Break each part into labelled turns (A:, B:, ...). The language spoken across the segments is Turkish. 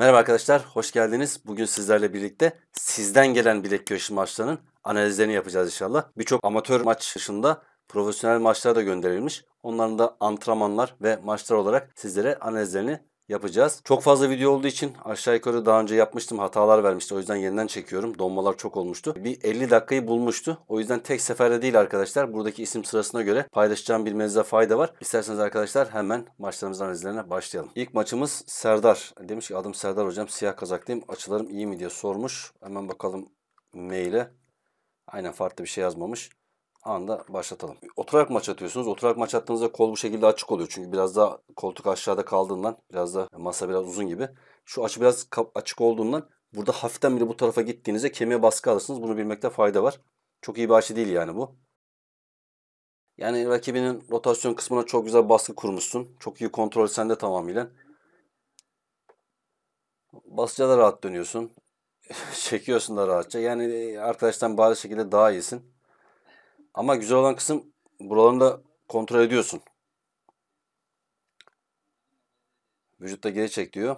A: Merhaba arkadaşlar, hoş geldiniz. Bugün sizlerle birlikte sizden gelen bilek güreşi maçlarının analizlerini yapacağız inşallah. Birçok amatör maç dışında profesyonel maçlara da gönderilmiş. Onların da antrenmanlar ve maçlar olarak sizlere analizlerini yapacağız. Çok fazla video olduğu için aşağı yukarı daha önce yapmıştım hatalar vermişti. O yüzden yeniden çekiyorum. Donmalar çok olmuştu. Bir 50 dakikayı bulmuştu. O yüzden tek seferde değil arkadaşlar. Buradaki isim sırasına göre paylaşacağım bir bilmenize fayda var. İsterseniz arkadaşlar hemen maçlarımız analizlerine başlayalım. İlk maçımız Serdar. Demiş ki adım Serdar hocam siyah kazaklıyım. Açılarım iyi mi diye sormuş. Hemen bakalım maile. Aynen farklı bir şey yazmamış anda başlatalım. Oturarak maç atıyorsunuz. Oturarak maç attığınızda kol bu şekilde açık oluyor. Çünkü biraz daha koltuk aşağıda kaldığından biraz da masa biraz uzun gibi. Şu açı biraz açık olduğundan burada hafiften bile bu tarafa gittiğinizde kemiğe baskı alırsınız. Bunu bilmekte fayda var. Çok iyi bir açı değil yani bu. Yani rakibinin rotasyon kısmına çok güzel baskı kurmuşsun. Çok iyi kontrol sende tamamıyla. Basınca da rahat dönüyorsun. Çekiyorsun da rahatça. Yani e, arkadaştan bari şekilde daha iyisin. Ama güzel olan kısım buralarını da kontrol ediyorsun. Vücutta geri çek diyor.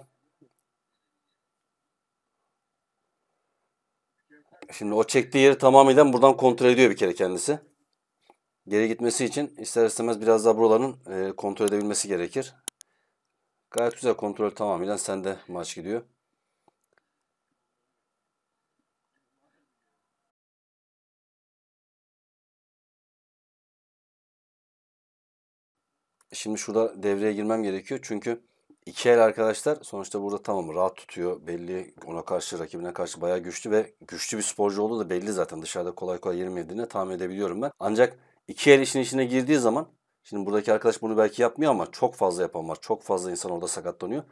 A: Şimdi o çektiği yeri tamamıyla buradan kontrol ediyor bir kere kendisi. Geri gitmesi için ister istemez biraz daha buraların e, kontrol edebilmesi gerekir. Gayet güzel kontrol tamamıyla sende maç gidiyor. şimdi şurada devreye girmem gerekiyor. Çünkü iki el arkadaşlar sonuçta burada tamam rahat tutuyor. Belli ona karşı rakibine karşı bayağı güçlü ve güçlü bir sporcu olduğu da belli zaten. Dışarıda kolay kolay yenilmediğini tahmin edebiliyorum ben. Ancak iki el işin içine girdiği zaman şimdi buradaki arkadaş bunu belki yapmıyor ama çok fazla yapan var. Çok fazla insan orada sakatlanıyor.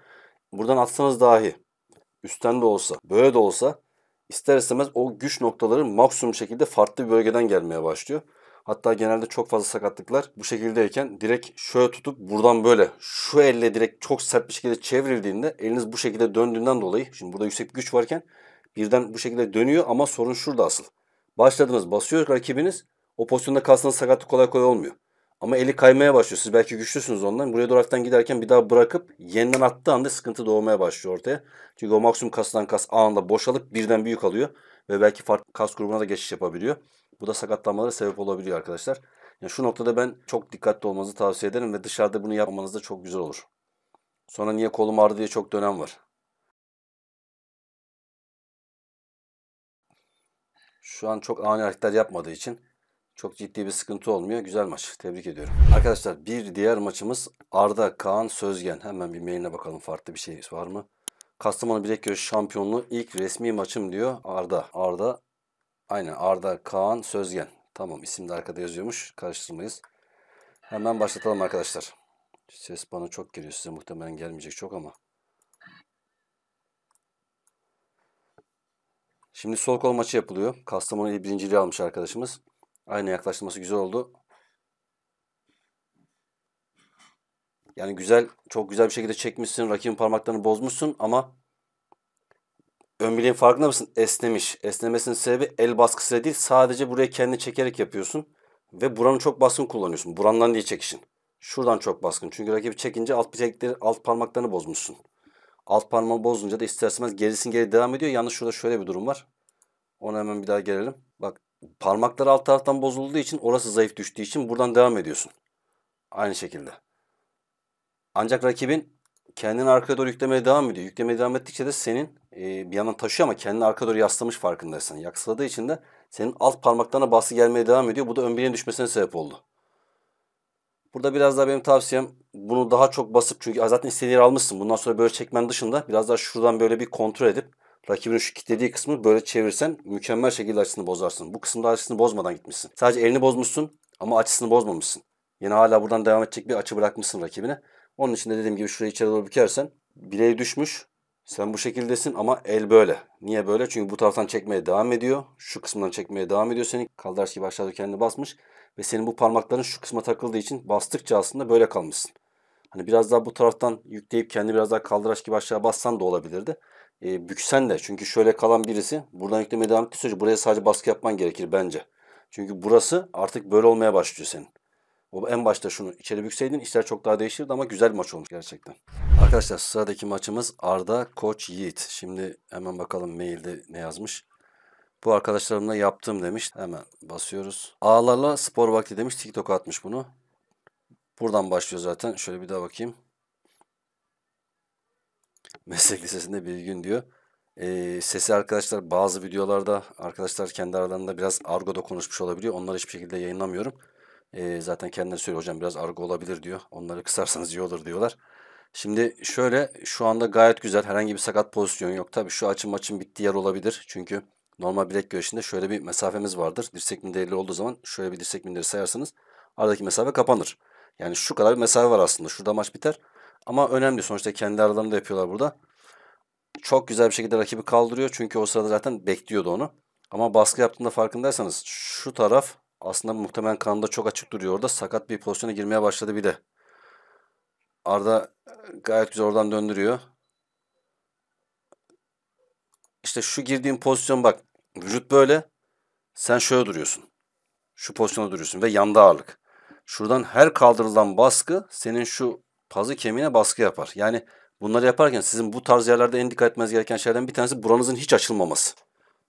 A: Buradan atsanız dahi üstten de olsa böyle de olsa ister istemez o güç noktaları maksimum şekilde farklı bir bölgeden gelmeye başlıyor. Hatta genelde çok fazla sakatlıklar bu şekildeyken direkt şöyle tutup buradan böyle şu elle direkt çok sert bir şekilde çevrildiğinde eliniz bu şekilde döndüğünden dolayı şimdi burada yüksek bir güç varken birden bu şekilde dönüyor ama sorun şurada asıl. Başladınız basıyor rakibiniz o pozisyonda kalsanız sakatlık kolay kolay olmuyor. Ama eli kaymaya başlıyor. Siz belki güçlüsünüz ondan. Buraya doğru giderken bir daha bırakıp yeniden attığı anda sıkıntı doğmaya başlıyor ortaya. Çünkü o maksimum kasından kas anında boşalıp birden büyük alıyor. Ve belki farklı kas grubuna da geçiş yapabiliyor. Bu da sakatlanmalara sebep olabiliyor arkadaşlar. Yani şu noktada ben çok dikkatli olmanızı tavsiye ederim ve dışarıda bunu yapmanız da çok güzel olur. Sonra niye kolum ağrı diye çok dönem var. Şu an çok ani hareketler yapmadığı için çok ciddi bir sıkıntı olmuyor. Güzel maç. Tebrik ediyorum. Arkadaşlar bir diğer maçımız Arda Kaan Sözgen. Hemen bir mailine bakalım farklı bir şey var mı? Kastamonu Bilek Yarışı şampiyonluğu ilk resmi maçım diyor Arda. Arda Aynen Arda Kaan Sözgen. Tamam isim de arkada yazıyormuş. Karıştırmayız. Hemen başlatalım arkadaşlar. Ses bana çok geliyor. Size muhtemelen gelmeyecek çok ama. Şimdi sol kol maçı yapılıyor. Kastamonu ile birinciliği almış arkadaşımız. Aynı yaklaşması güzel oldu. Yani güzel, çok güzel bir şekilde çekmişsin. Rakibin parmaklarını bozmuşsun ama Ön bileğin farkında mısın? Esnemiş. Esnemesinin sebebi el baskısı değil. Sadece buraya kendini çekerek yapıyorsun. Ve buranı çok baskın kullanıyorsun. Burandan diye çekişin. Şuradan çok baskın. Çünkü rakibi çekince alt bilekleri, alt parmaklarını bozmuşsun. Alt parmağı bozunca da isterseniz gerisin geri devam ediyor. Yalnız şurada şöyle bir durum var. Ona hemen bir daha gelelim. Bak parmakları alt taraftan bozulduğu için orası zayıf düştüğü için buradan devam ediyorsun. Aynı şekilde. Ancak rakibin kendini arkaya doğru yüklemeye devam ediyor. Yüklemeye devam ettikçe de senin e, bir yandan taşıyor ama kendini arka doğru yaslamış farkındaysan. Yaksaladığı için de senin alt parmaklarına bası gelmeye devam ediyor. Bu da ön bileğin düşmesine sebep oldu. Burada biraz daha benim tavsiyem bunu daha çok basıp çünkü zaten istediğini almışsın. Bundan sonra böyle çekmen dışında biraz daha şuradan böyle bir kontrol edip rakibinin şu kitlediği kısmı böyle çevirsen mükemmel şekilde açısını bozarsın. Bu kısımda açısını bozmadan gitmişsin. Sadece elini bozmuşsun ama açısını bozmamışsın. Yine hala buradan devam edecek bir açı bırakmışsın rakibine. Onun için de dediğim gibi şurayı içeri doğru bükersen bileği düşmüş sen bu şekildesin ama el böyle. Niye böyle? Çünkü bu taraftan çekmeye devam ediyor. Şu kısmından çekmeye devam ediyor seni. Kaldırış gibi aşağıda kendini basmış. Ve senin bu parmakların şu kısma takıldığı için bastıkça aslında böyle kalmışsın. Hani biraz daha bu taraftan yükleyip kendi biraz daha kaldıraç gibi aşağı bassan da olabilirdi. E, büksen de çünkü şöyle kalan birisi buradan yüklemeye devam ettiği sürece buraya sadece baskı yapman gerekir bence. Çünkü burası artık böyle olmaya başlıyor senin. O en başta şunu içeri bükseydin işler çok daha değişirdi ama güzel bir maç olmuş gerçekten. Arkadaşlar sıradaki maçımız Arda Koç Yiğit. Şimdi hemen bakalım mailde ne yazmış. Bu arkadaşlarımla yaptım demiş. Hemen basıyoruz. Ağlarla spor vakti demiş. TikTok atmış bunu. Buradan başlıyor zaten. Şöyle bir daha bakayım. Meslek lisesinde bir gün diyor. E, sesi arkadaşlar bazı videolarda arkadaşlar kendi aralarında biraz argoda konuşmuş olabiliyor. Onları hiçbir şekilde yayınlamıyorum. E, zaten kendileri söylüyor hocam biraz argo olabilir diyor. Onları kısarsanız iyi olur diyorlar. Şimdi şöyle şu anda gayet güzel. Herhangi bir sakat pozisyonu yok. Tabii şu açı maçın bittiği yer olabilir. Çünkü normal bilek güreşinde şöyle bir mesafemiz vardır. Dirsek minderi olduğu zaman şöyle bir dirsek minderi sayarsanız aradaki mesafe kapanır. Yani şu kadar bir mesafe var aslında. Şurada maç biter. Ama önemli sonuçta kendi aralarında yapıyorlar burada. Çok güzel bir şekilde rakibi kaldırıyor. Çünkü o sırada zaten bekliyordu onu. Ama baskı yaptığında farkındaysanız şu taraf aslında muhtemelen kanında çok açık duruyor orada. Sakat bir pozisyona girmeye başladı bir de. Arda e, gayet güzel oradan döndürüyor. İşte şu girdiğin pozisyon bak. Vücut böyle. Sen şöyle duruyorsun. Şu pozisyonda duruyorsun ve yanda ağırlık. Şuradan her kaldırılan baskı senin şu pazı kemiğine baskı yapar. Yani bunları yaparken sizin bu tarz yerlerde en dikkat etmeniz gereken şeylerden bir tanesi buranızın hiç açılmaması.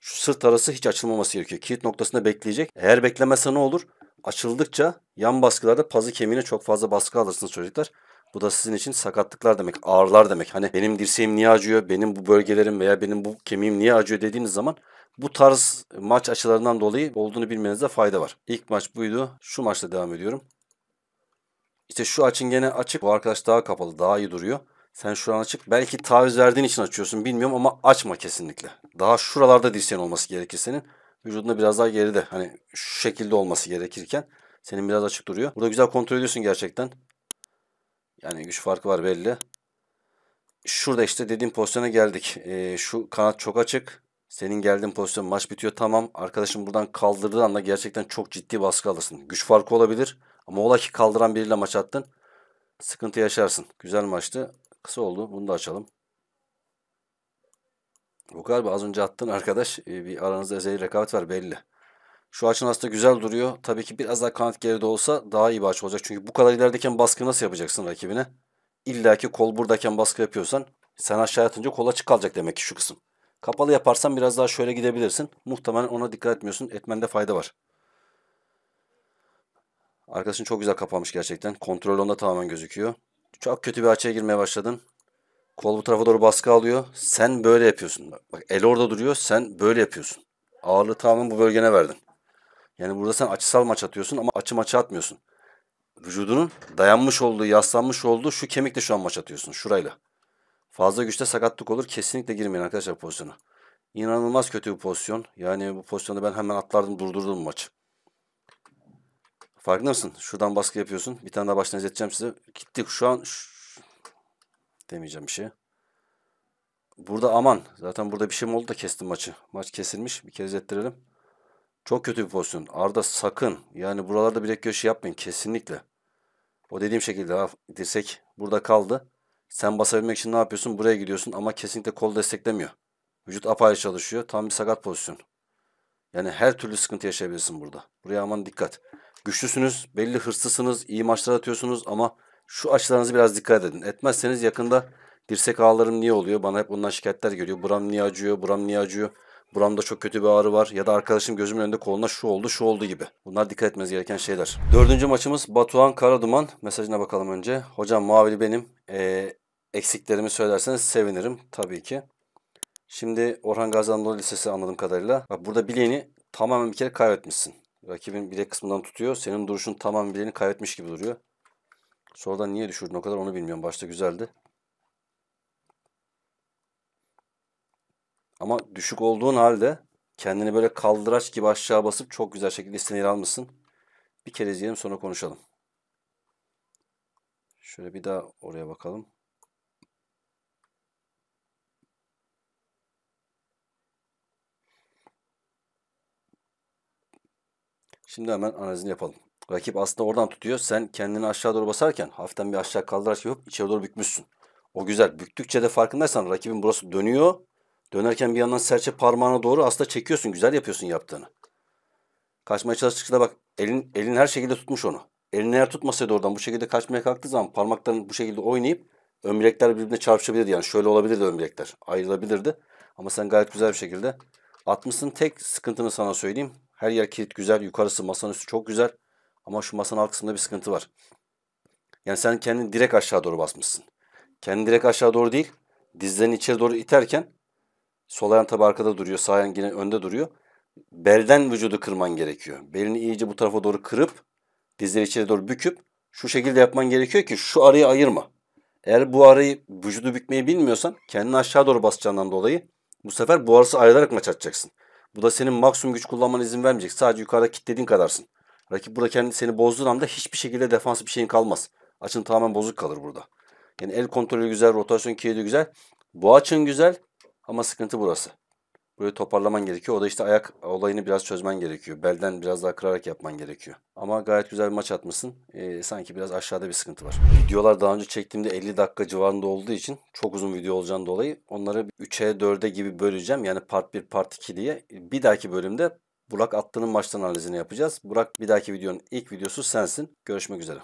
A: Şu sırt arası hiç açılmaması gerekiyor. Kilit noktasında bekleyecek. Eğer beklemezse ne olur? Açıldıkça yan baskılarda pazı kemiğine çok fazla baskı alırsınız çocuklar. Bu da sizin için sakatlıklar demek, ağrılar demek. Hani benim dirseğim niye acıyor, benim bu bölgelerim veya benim bu kemiğim niye acıyor dediğiniz zaman bu tarz maç açılarından dolayı olduğunu bilmenizde fayda var. İlk maç buydu. Şu maçla devam ediyorum. İşte şu açın gene açık. Bu arkadaş daha kapalı, daha iyi duruyor. Sen şu an açık. Belki taviz verdiğin için açıyorsun bilmiyorum ama açma kesinlikle. Daha şuralarda dirseğin olması gerekir senin. Vücudunda biraz daha geride. Hani şu şekilde olması gerekirken senin biraz açık duruyor. Burada güzel kontrol ediyorsun gerçekten. Yani güç farkı var belli. Şurada işte dediğim pozisyona geldik. E, şu kanat çok açık. Senin geldiğin pozisyon maç bitiyor tamam. Arkadaşım buradan kaldırdığı anda gerçekten çok ciddi baskı alırsın. Güç farkı olabilir. Ama ola ki kaldıran biriyle maç attın. Sıkıntı yaşarsın. Güzel maçtı. Kısa oldu. Bunu da açalım. Bu galiba az önce attın arkadaş. E, bir aranızda ezeli rekabet var belli. Şu açın aslında güzel duruyor. Tabii ki biraz daha kanat geride olsa daha iyi bir açı olacak. Çünkü bu kadar ilerideyken baskı nasıl yapacaksın rakibine? İlla ki kol buradayken baskı yapıyorsan sen aşağı atınca kola açık kalacak demek ki şu kısım. Kapalı yaparsan biraz daha şöyle gidebilirsin. Muhtemelen ona dikkat etmiyorsun. Etmende fayda var. Arkasını çok güzel kapanmış gerçekten. Kontrol onda tamamen gözüküyor. Çok kötü bir açıya girmeye başladın. Kol bu tarafa doğru baskı alıyor. Sen böyle yapıyorsun. Bak el orada duruyor. Sen böyle yapıyorsun. Ağırlığı tamamen bu bölgene verdin. Yani burada sen açısal maç atıyorsun ama açı maçı atmıyorsun. Vücudunun dayanmış olduğu, yaslanmış olduğu şu kemikle şu an maç atıyorsun. Şurayla. Fazla güçte sakatlık olur. Kesinlikle girmeyin arkadaşlar pozisyona. İnanılmaz kötü bir pozisyon. Yani bu pozisyonda ben hemen atlardım durdurdum maçı. Farkında mısın? Şuradan baskı yapıyorsun. Bir tane daha baştan izleteceğim size. Gittik şu an demeyeceğim bir şey. Burada aman. Zaten burada bir şey mi oldu da kestim maçı. Maç kesilmiş. Bir kez ettirelim. Çok kötü bir pozisyon. Arda sakın. Yani buralarda bilek köşe yapmayın. Kesinlikle. O dediğim şekilde ha, dirsek burada kaldı. Sen basabilmek için ne yapıyorsun? Buraya gidiyorsun ama kesinlikle kol desteklemiyor. Vücut apayrı çalışıyor. Tam bir sakat pozisyon. Yani her türlü sıkıntı yaşayabilirsin burada. Buraya aman dikkat. Güçlüsünüz, belli hırslısınız, iyi maçlar atıyorsunuz ama şu açılarınızı biraz dikkat edin. Etmezseniz yakında dirsek ağlarım niye oluyor? Bana hep bundan şikayetler geliyor. Buram niye acıyor? Buram niye acıyor? buramda çok kötü bir ağrı var ya da arkadaşım gözümün önünde koluna şu oldu şu oldu gibi. Bunlar dikkat etmeniz gereken şeyler. Dördüncü maçımız Batuhan Karaduman. Mesajına bakalım önce. Hocam mavili benim. Ee, eksiklerimi söylerseniz sevinirim tabii ki. Şimdi Orhan Gazi Anadolu Lisesi anladığım kadarıyla. Bak burada bileğini tamamen bir kere kaybetmişsin. Rakibin bilek kısmından tutuyor. Senin duruşun tamamen bileğini kaybetmiş gibi duruyor. Sonradan niye düşürdün o kadar onu bilmiyorum. Başta güzeldi. Ama düşük olduğun halde kendini böyle kaldıraç gibi aşağı basıp çok güzel şekilde istediğini yer almışsın. Bir kere izleyelim sonra konuşalım. Şöyle bir daha oraya bakalım. Şimdi hemen analizini yapalım. Rakip aslında oradan tutuyor. Sen kendini aşağı doğru basarken hafiften bir aşağı kaldıraç yapıp içeri doğru bükmüşsün. O güzel. Büktükçe de farkındaysan rakibin burası dönüyor. Dönerken bir yandan serçe parmağına doğru asla çekiyorsun. Güzel yapıyorsun yaptığını. Kaçmaya çalıştıkça bak elin, elin her şekilde tutmuş onu. Elini eğer tutmasaydı oradan bu şekilde kaçmaya kalktığı zaman parmakların bu şekilde oynayıp ön birbirine çarpışabilirdi. Yani şöyle olabilirdi ön Ayrılabilirdi. Ama sen gayet güzel bir şekilde atmışsın. Tek sıkıntını sana söyleyeyim. Her yer kilit güzel. Yukarısı masanın üstü çok güzel. Ama şu masanın alt kısmında bir sıkıntı var. Yani sen kendini direkt aşağı doğru basmışsın. Kendini direkt aşağı doğru değil. Dizlerini içeri doğru iterken Sol ayağın tabi arkada duruyor. Sağ ayağın yine önde duruyor. Belden vücudu kırman gerekiyor. Belini iyice bu tarafa doğru kırıp dizleri içeri doğru büküp şu şekilde yapman gerekiyor ki şu arayı ayırma. Eğer bu arayı vücudu bükmeyi bilmiyorsan kendini aşağı doğru basacağından dolayı bu sefer bu arası ayrılarak maç atacaksın. Bu da senin maksimum güç kullanmana izin vermeyecek. Sadece yukarıda kitlediğin kadarsın. Rakip burada kendini seni bozduğun anda hiçbir şekilde defansı bir şeyin kalmaz. Açın tamamen bozuk kalır burada. Yani el kontrolü güzel, rotasyon kilidi güzel. Bu açın güzel. Ama sıkıntı burası. Burayı toparlaman gerekiyor. O da işte ayak olayını biraz çözmen gerekiyor. Belden biraz daha kırarak yapman gerekiyor. Ama gayet güzel bir maç atmışsın. Ee, sanki biraz aşağıda bir sıkıntı var. Videolar daha önce çektiğimde 50 dakika civarında olduğu için çok uzun video olacağını dolayı onları 3'e 4'e gibi böleceğim. Yani part 1 part 2 diye. Bir dahaki bölümde Burak Atlı'nın maçtan analizini yapacağız. Burak bir dahaki videonun ilk videosu sensin. Görüşmek üzere.